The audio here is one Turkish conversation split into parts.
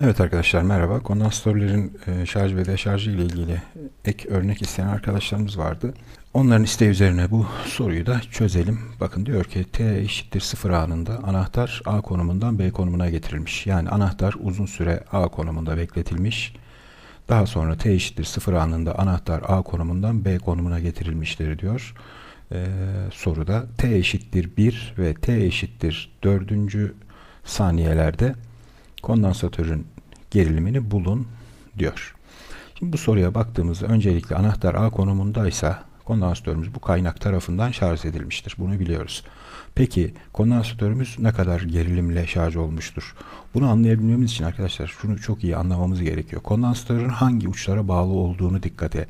Evet arkadaşlar merhaba. Kondansatörlerin e, şarj ve deşarjı ile ilgili ek örnek isteyen arkadaşlarımız vardı. Onların isteği üzerine bu soruyu da çözelim. Bakın diyor ki T eşittir 0 anında anahtar A konumundan B konumuna getirilmiş. Yani anahtar uzun süre A konumunda bekletilmiş. Daha sonra T eşittir 0 anında anahtar A konumundan B konumuna getirilmiştir diyor. Ee, soruda T eşittir 1 ve T eşittir 4. saniyelerde kondansatörün gerilimini bulun diyor. Şimdi bu soruya baktığımızda öncelikle anahtar A konumundaysa kondansatörümüz bu kaynak tarafından şarj edilmiştir. Bunu biliyoruz. Peki kondansatörümüz ne kadar gerilimle şarj olmuştur? Bunu anlayabilmemiz için arkadaşlar şunu çok iyi anlamamız gerekiyor. Kondansatörün hangi uçlara bağlı olduğunu dikkate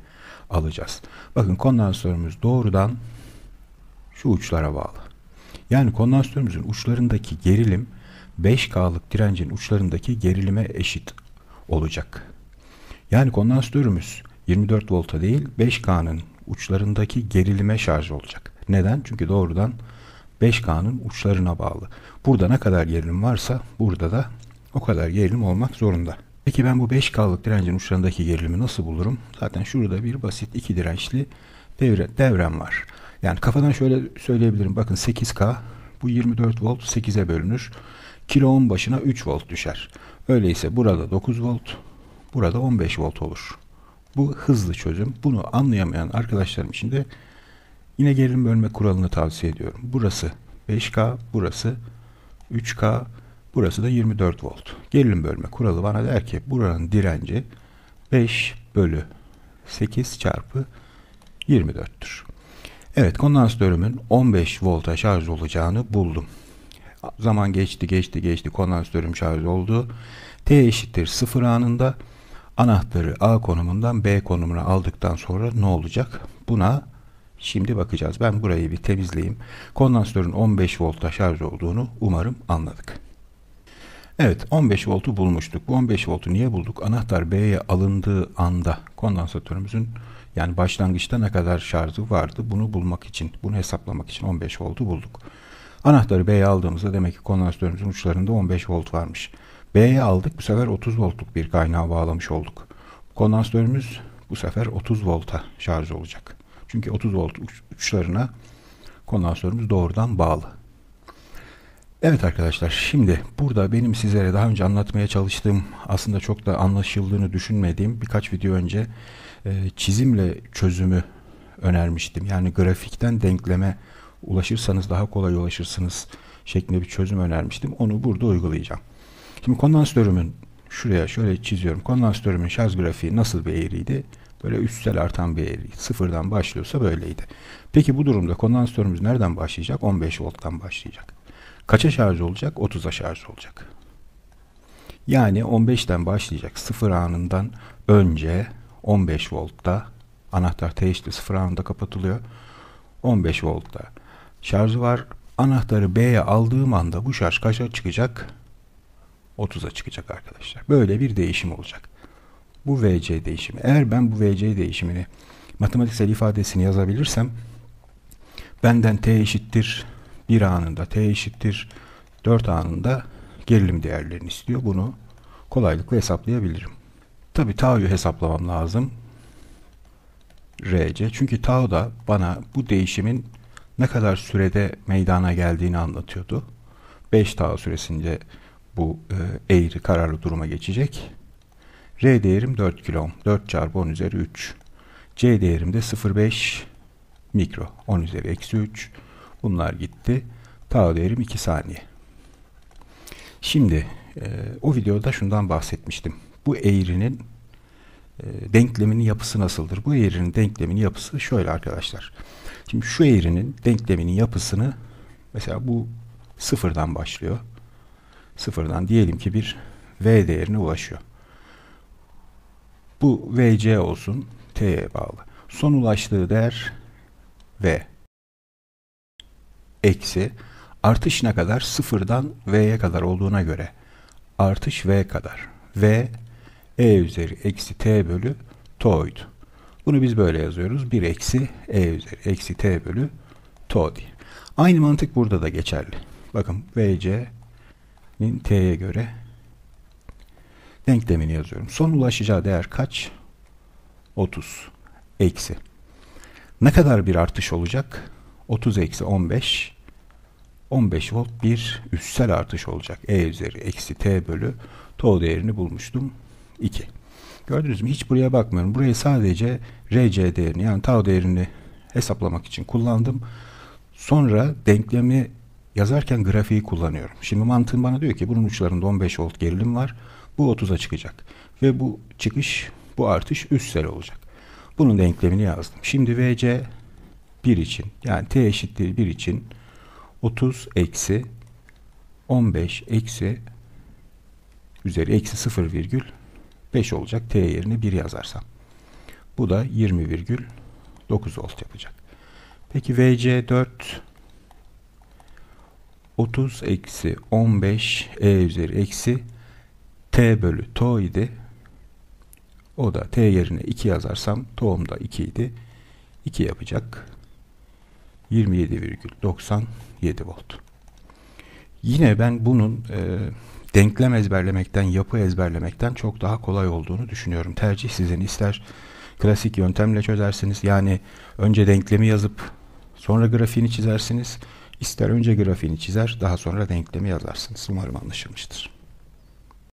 alacağız. Bakın kondansatörümüz doğrudan şu uçlara bağlı. Yani kondansatörümüzün uçlarındaki gerilim 5K'lık direncin uçlarındaki gerilime eşit olacak. Yani kondansatörümüz 24 volta değil 5K'nın uçlarındaki gerilime şarj olacak. Neden? Çünkü doğrudan 5K'nın uçlarına bağlı. Burada ne kadar gerilim varsa burada da o kadar gerilim olmak zorunda. Peki ben bu 5K'lık direncin uçlarındaki gerilimi nasıl bulurum? Zaten şurada bir basit iki dirençli devre, devrem var. Yani kafadan şöyle söyleyebilirim. Bakın 8K bu 24 volt 8'e bölünür kilo ohm başına 3 volt düşer. Öyleyse burada 9 volt, burada 15 volt olur. Bu hızlı çözüm. Bunu anlayamayan arkadaşlarım için de yine gerilim bölme kuralını tavsiye ediyorum. Burası 5K, burası 3K, burası da 24 volt. Gerilim bölme kuralı bana der ki buranın direnci 5 bölü 8 çarpı 24'tür. Evet kondansatörümün 15 volta şarj olacağını buldum. Zaman geçti geçti geçti kondansatörüm şarj oldu. T eşittir 0 anında anahtarı A konumundan B konumuna aldıktan sonra ne olacak? Buna şimdi bakacağız. Ben burayı bir temizleyeyim. Kondansatörün 15 voltta şarj olduğunu umarım anladık. Evet 15 voltu bulmuştuk. Bu 15 voltu niye bulduk? Anahtar B'ye alındığı anda kondansatörümüzün yani başlangıçta ne kadar şarjı vardı bunu bulmak için, bunu hesaplamak için 15 voltu bulduk. Anahtarı B'ye aldığımızda demek ki kondansatörümüzün uçlarında 15 volt varmış. B'ye aldık bu sefer 30 voltluk bir kaynağı bağlamış olduk. Kondansatörümüz bu sefer 30 volta şarj olacak. Çünkü 30 volt uç, uçlarına kondansatörümüz doğrudan bağlı. Evet arkadaşlar şimdi burada benim sizlere daha önce anlatmaya çalıştığım aslında çok da anlaşıldığını düşünmediğim birkaç video önce e, çizimle çözümü önermiştim. Yani grafikten denkleme ulaşırsanız daha kolay ulaşırsınız şeklinde bir çözüm önermiştim. Onu burada uygulayacağım. Şimdi kondansatörümün şuraya şöyle çiziyorum. Kondansatörümün şarj grafiği nasıl bir eğriydi? Böyle üstsel artan bir eğri. Sıfırdan başlıyorsa böyleydi. Peki bu durumda kondansatörümüz nereden başlayacak? 15 volttan başlayacak. Kaça şarj olacak? 30'a şarj olacak. Yani 15'ten başlayacak. Sıfır anından önce 15 voltta anahtar teğişli sıfır anında kapatılıyor. 15 voltta Şarjı var. Anahtarı B'ye aldığım anda bu şarj kaça çıkacak? 30'a çıkacak arkadaşlar. Böyle bir değişim olacak. Bu VC değişimi. Eğer ben bu VC değişimini matematiksel ifadesini yazabilirsem benden T eşittir 1 anında, T eşittir 4 anında gerilim değerlerini istiyor. Bunu kolaylıkla hesaplayabilirim. Tabi tau'yu hesaplamam lazım. RC. Çünkü tau da bana bu değişimin ne kadar sürede meydana geldiğini anlatıyordu. 5 tağ süresince bu e, eğri kararlı duruma geçecek. R değerim 4 kilo. 4 çarpı 10 üzeri 3. C değerim de 0,5 mikro. 10 üzeri eksi 3. Bunlar gitti. Tau değerim 2 saniye. Şimdi e, o videoda şundan bahsetmiştim. Bu eğrinin e, denkleminin yapısı nasıldır? Bu eğrinin denkleminin yapısı şöyle Arkadaşlar. Şimdi şu eğrinin denkleminin yapısını mesela bu sıfırdan başlıyor. Sıfırdan diyelim ki bir V değerine ulaşıyor. Bu VC olsun T'ye bağlı. Son ulaştığı değer V. Eksi artış ne kadar sıfırdan V'ye kadar olduğuna göre artış V kadar. V E üzeri eksi T bölü to'ydu. Bunu biz böyle yazıyoruz. 1 eksi e üzeri eksi t bölü to diye. Aynı mantık burada da geçerli. Bakın vc'nin t'ye göre denklemini yazıyorum. Son ulaşacağı değer kaç? 30 eksi. Ne kadar bir artış olacak? 30 eksi 15 15 volt bir üstsel artış olacak. E üzeri eksi t bölü to değerini bulmuştum. 2. Gördünüz mü? Hiç buraya bakmıyorum. Burayı sadece RC değerini yani tau değerini hesaplamak için kullandım. Sonra denklemi yazarken grafiği kullanıyorum. Şimdi mantığım bana diyor ki bunun uçlarında 15 volt gerilim var. Bu 30'a çıkacak. Ve bu çıkış, bu artış üstsel olacak. Bunun denklemini yazdım. Şimdi VC 1 için yani T eşittir 1 için 30 eksi 15 eksi üzeri eksi 0 virgül 5 olacak t yerine 1 yazarsam. Bu da 20,9 volt yapacak. Peki VC4 30 eksi 15 E üzeri eksi T bölü to idi. O da T yerine 2 yazarsam tohum da 2 idi. 2 yapacak. 27,97 volt. Yine ben bunun e, denklem ezberlemekten, yapı ezberlemekten çok daha kolay olduğunu düşünüyorum. Tercih sizin ister klasik yöntemle çözersiniz. Yani önce denklemi yazıp sonra grafiğini çizersiniz. İster önce grafiğini çizer, daha sonra denklemi yazarsınız. Umarım anlaşılmıştır.